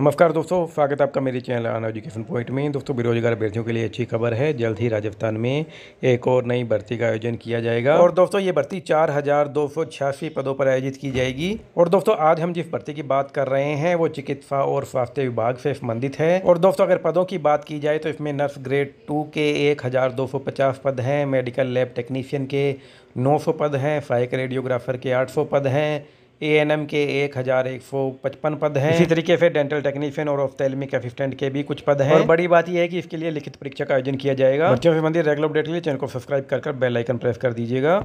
नमस्कार दोस्तों स्वागत है आपका मेरे चैनल अन एजुकेशन पॉइंट में दोस्तों बेरोजगार अभ्यर्थियों के लिए अच्छी खबर है जल्द ही राजस्थान में एक और नई भर्ती का आयोजन किया जाएगा और दोस्तों ये भर्ती चार हजार दो सौ छियासी पदों पर आयोजित की जाएगी और दोस्तों आज हम जिस भर्ती की बात कर रहे हैं वो चिकित्सा और स्वास्थ्य विभाग से संबंधित है और दोस्तों अगर पदों की बात की जाए तो इसमें नर्स ग्रेड टू के एक हजार दो सौ पचास पद हैं मेडिकल लैब टेक्नीशियन के नौ सौ पद हैं सहायक रेडियोग्राफर के आठ सौ पद हैं ए एन एम के एक हज़ार एक सौ पचपन पद हैं इसी तरीके से डेंटल टेक्नीशियन और ऑफ्थेलमिक असिस्टेंट के भी कुछ पद हैं और बड़ी बात यह है कि इसके लिए लिखित परीक्षा का आयोजन किया जाएगा बच्चों से संबंधित रेगुलर अपडेट के लिए चैनल को सब्सक्राइब कर बेल आइकन प्रेस कर दीजिएगा